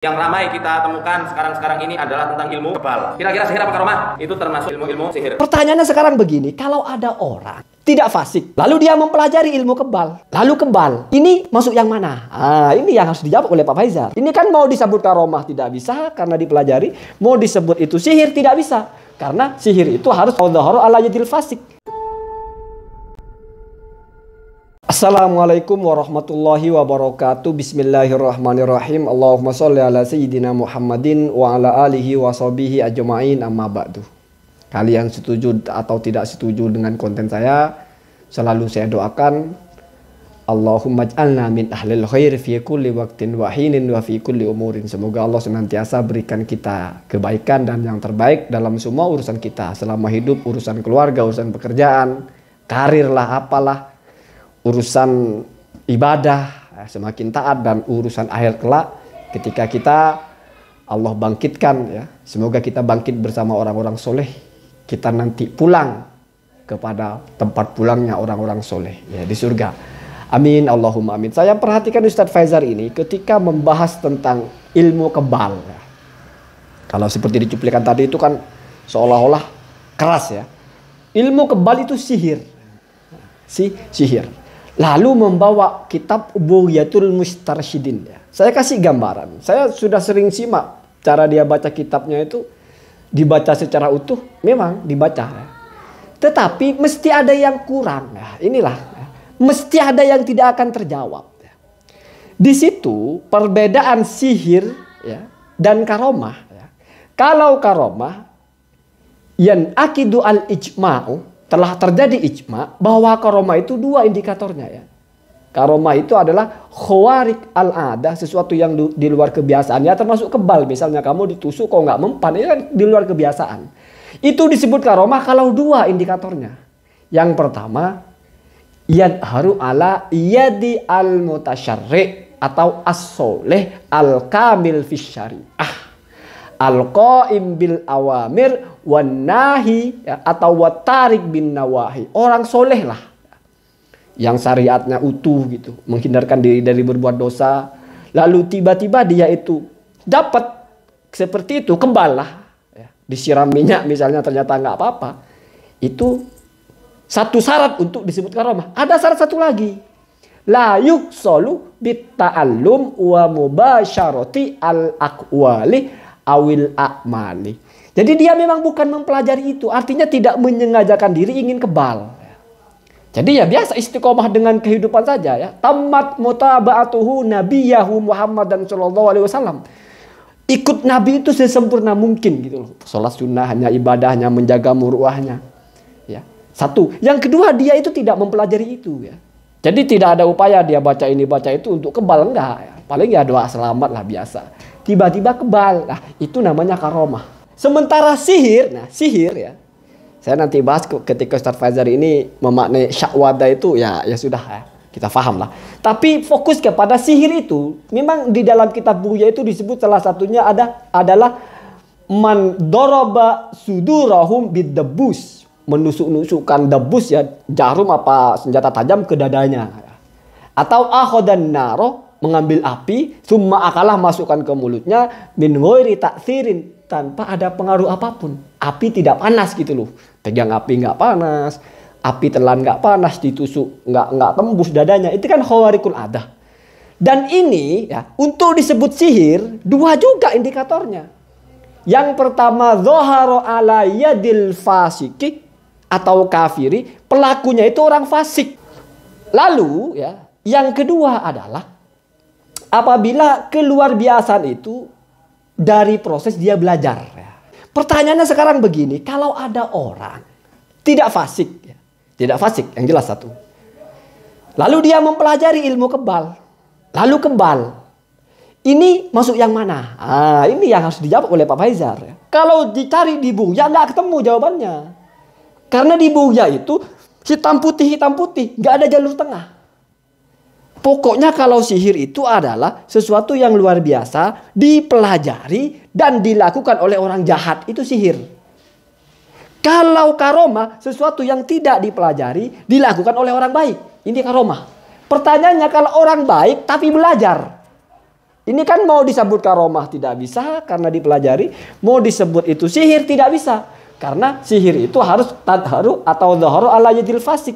Yang ramai kita temukan sekarang-sekarang ini adalah tentang ilmu kebal. Kira-kira sihir apa karomah? Itu termasuk ilmu-ilmu sihir. Pertanyaannya sekarang begini, kalau ada orang tidak fasik, lalu dia mempelajari ilmu kebal, lalu kebal, ini masuk yang mana? Ah, ini yang harus dijawab oleh Pak Faizal. Ini kan mau disebut karomah tidak bisa karena dipelajari, mau disebut itu sihir tidak bisa karena sihir itu harus Allah ala yadil fasik. Assalamualaikum warahmatullahi wabarakatuh Bismillahirrahmanirrahim Allahumma salli ala sayyidina Muhammadin Wa ala alihi wa sahbihi ajma'in amma ba'du Kalian setuju atau tidak setuju dengan konten saya Selalu saya doakan Allahumma ja'alna min ahlil khair fi kulli waktin wa wa fi kulli umurin Semoga Allah senantiasa berikan kita kebaikan dan yang terbaik dalam semua urusan kita Selama hidup, urusan keluarga, urusan pekerjaan Karir lah apalah urusan ibadah, eh, semakin taat dan urusan akhir kelak ketika kita Allah bangkitkan ya. Semoga kita bangkit bersama orang-orang soleh. Kita nanti pulang kepada tempat pulangnya orang-orang soleh ya di surga. Amin Allahumma amin. Saya perhatikan Ustadz Faizar ini ketika membahas tentang ilmu kebal. Ya. Kalau seperti dicuplikan tadi itu kan seolah-olah keras ya. Ilmu kebal itu sihir. Si sihir lalu membawa kitab mustarshidin ya. Saya kasih gambaran. Saya sudah sering simak cara dia baca kitabnya itu dibaca secara utuh, memang dibaca. Tetapi mesti ada yang kurang. ya. inilah mesti ada yang tidak akan terjawab. Di situ perbedaan sihir ya, dan karomah. Kalau karomah yang akidu al ijma'u telah terjadi ijma bahwa karoma itu dua indikatornya ya. karoma itu adalah khawarik al-adah, sesuatu yang di luar kebiasaannya termasuk kebal. Misalnya kamu ditusuk kok nggak mempan, ini ya kan di luar kebiasaan. Itu disebut karoma kalau dua indikatornya. Yang pertama, yad haru ala yadi al-mutasyarri atau as-soleh al-kamil fi syariah. Al-qaim bil awamir wanahi ya, atau watarik bin nawahi. Orang soleh lah yang syariatnya utuh gitu, menghindarkan diri dari berbuat dosa. Lalu tiba-tiba dia itu dapat seperti itu kembali lah, ya, disiram minyak misalnya ternyata nggak apa-apa. Itu satu syarat untuk disebutkan ramah Ada syarat satu lagi. La solu bitta'allum wa mubasyarati al-akwali awil a'mali jadi dia memang bukan mempelajari itu. Artinya tidak menyengajakan diri ingin kebal. Jadi ya biasa istiqomah dengan kehidupan saja ya. Tamat mutaba'atuhu nabiyahu Muhammad dan Shallallahu alaihi wasallam. Ikut Nabi itu sesempurna mungkin gitu loh. sunnah hanya ibadahnya, menjaga muruahnya. Ya. Satu. Yang kedua dia itu tidak mempelajari itu ya. Jadi tidak ada upaya dia baca ini baca itu untuk kebal enggak. Ya. Paling ya doa selamat lah biasa. Tiba-tiba kebal. Nah itu namanya karomah. Sementara sihir, nah sihir ya. Saya nanti bahas ketika Ustaz Fajar ini memaknai syakwada itu ya ya sudah ya. Kita faham lah. Tapi fokus kepada sihir itu memang di dalam kitab Buya itu disebut salah satunya ada adalah man doroba sudurahum bidebus menusuk-nusukkan debus ya jarum apa senjata tajam ke dadanya atau ahodan naro mengambil api summa akalah masukkan ke mulutnya min ghairi taksirin tanpa ada pengaruh apapun. Api tidak panas gitu loh. Pegang api nggak panas, api telan nggak panas, ditusuk nggak nggak tembus dadanya. Itu kan khawarikul adah. Dan ini ya untuk disebut sihir dua juga indikatornya. Yang pertama zoharo ala yadil fasiki atau kafiri pelakunya itu orang fasik. Lalu ya yang kedua adalah apabila keluar biasan itu dari proses dia belajar. Ya. Pertanyaannya sekarang begini, kalau ada orang tidak fasik, ya. tidak fasik, yang jelas satu. Lalu dia mempelajari ilmu kebal, lalu kebal. Ini masuk yang mana? Ah, ini yang harus dijawab oleh Pak Faizar. Ya. Kalau dicari di ya nggak ketemu jawabannya. Karena di Bungya itu hitam putih hitam putih, nggak ada jalur tengah. Pokoknya kalau sihir itu adalah sesuatu yang luar biasa dipelajari dan dilakukan oleh orang jahat itu sihir. Kalau karoma sesuatu yang tidak dipelajari dilakukan oleh orang baik. Ini karoma. Pertanyaannya kalau orang baik tapi belajar. Ini kan mau disebut karomah tidak bisa karena dipelajari, mau disebut itu sihir tidak bisa karena sihir itu harus tadharu atau dhaharu ala yadil fasik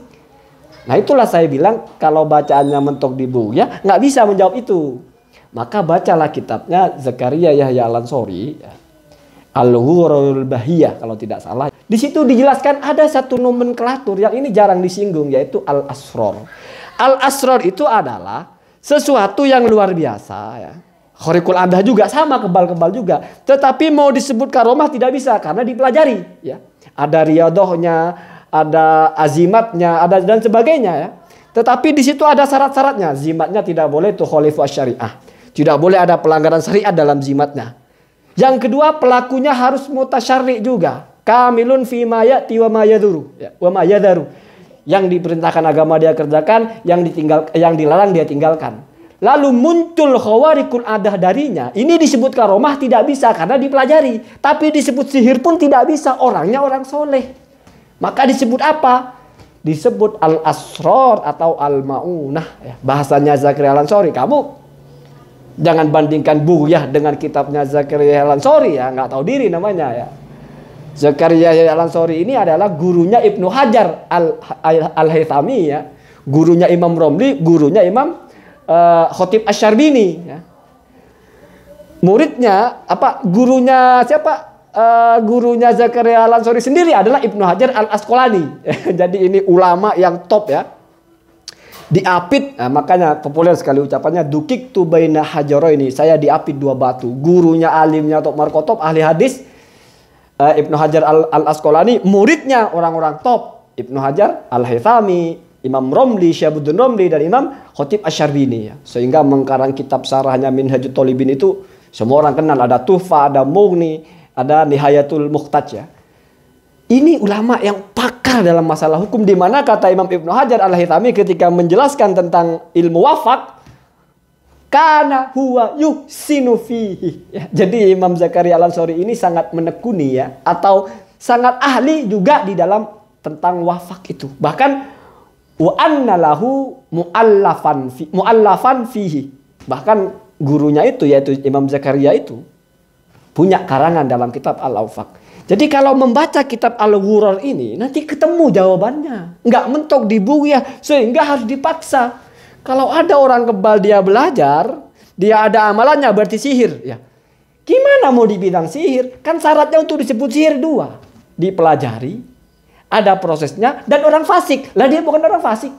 Nah itulah saya bilang kalau bacaannya mentok di ya nggak bisa menjawab itu. Maka bacalah kitabnya Zakaria Yahya Al-Ansori. Ya. Al-Ghurul Bahiyah kalau tidak salah. Di situ dijelaskan ada satu nomenklatur yang ini jarang disinggung yaitu Al-Asror. Al-Asror itu adalah sesuatu yang luar biasa ya. Khorikul Adah juga sama kebal-kebal juga. Tetapi mau disebut karomah tidak bisa karena dipelajari ya. Ada riadohnya, ada azimatnya, ada dan sebagainya ya. Tetapi di situ ada syarat-syaratnya. Zimatnya tidak boleh tuh khalifu syariah. Tidak boleh ada pelanggaran syariah dalam zimatnya. Yang kedua pelakunya harus mutasyari juga. Kamilun fi mayati wa mayaduru. Ya, wa mayadaru. Yang diperintahkan agama dia kerjakan, yang ditinggal yang dilarang dia tinggalkan. Lalu muncul khawarikul adah darinya. Ini disebut karomah tidak bisa karena dipelajari. Tapi disebut sihir pun tidak bisa. Orangnya orang soleh. Maka disebut apa? Disebut al-asror atau al-maunah. Ya, bahasanya Zakaria Ansori. Kamu jangan bandingkan ya dengan kitabnya Zakaria Ansori. ya. Nggak tahu diri namanya ya. Zakaria al Ansori ini adalah gurunya Ibnu Hajar al-Haythami ya. Gurunya Imam Romli, gurunya Imam uh, Khotib Asyarbini ya. Muridnya apa gurunya siapa uh, gurunya Zakaria al sendiri adalah Ibnu Hajar Al-Asqalani. Jadi ini ulama yang top ya. Diapit, nah, makanya populer sekali ucapannya dukik tubaina hajaro ini. Saya diapit dua batu. Gurunya alimnya top markotop ahli hadis uh, Ibnu Hajar Al-Asqalani, muridnya orang-orang top Ibnu Hajar Al-Haythami, Imam Romli, Syabuddin Romli dan Imam Khotib Asyarbini ya. Sehingga mengkarang kitab sarahnya Minhajul Tolibin itu semua orang kenal ada Tufa ada Mughni, ada Nihayatul Muhtaj ya. Ini ulama yang pakar dalam masalah hukum di mana kata Imam Ibnu Hajar Al hitami ketika menjelaskan tentang ilmu wafat karena huwa yuhsinu fihi. Ya, jadi Imam Zakaria Al Ansori ini sangat menekuni ya atau sangat ahli juga di dalam tentang wafak itu. Bahkan wa anna muallafan fi, muallafan fihi. Bahkan gurunya itu yaitu Imam Zakaria itu punya karangan dalam kitab al aufak Jadi kalau membaca kitab al wuror ini nanti ketemu jawabannya. Enggak mentok di ya, sehingga harus dipaksa. Kalau ada orang kebal dia belajar, dia ada amalannya berarti sihir. Ya. Gimana mau dibilang sihir? Kan syaratnya untuk disebut sihir dua. Dipelajari, ada prosesnya, dan orang fasik. Lah dia bukan orang fasik.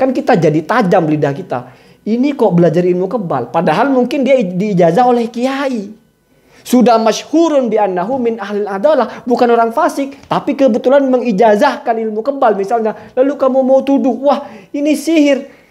Kan kita jadi tajam lidah kita. Ini kok belajar ilmu kebal. Padahal mungkin dia diijazah oleh kiai. Sudah masyhurun bi annahu min ahli adalah. Bukan orang fasik. Tapi kebetulan mengijazahkan ilmu kebal misalnya. Lalu kamu mau tuduh. Wah ini sihir.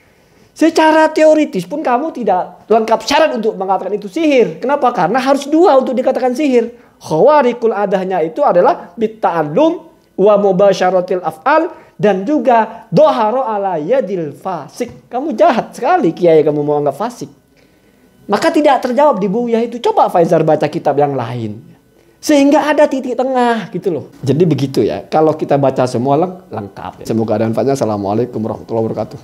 Secara teoritis pun kamu tidak lengkap syarat untuk mengatakan itu sihir. Kenapa? Karena harus dua untuk dikatakan sihir. Khawarikul adahnya itu adalah bitta'allum wa mubasyaratil af'al dan juga doharo ala yadil fasik. Kamu jahat sekali kiai kamu mau anggap fasik. Maka tidak terjawab di buya itu. Coba Faizar baca kitab yang lain. Sehingga ada titik tengah gitu loh. Jadi begitu ya. Kalau kita baca semua lengkap. Ya. Semoga ada manfaatnya. Assalamualaikum warahmatullahi wabarakatuh.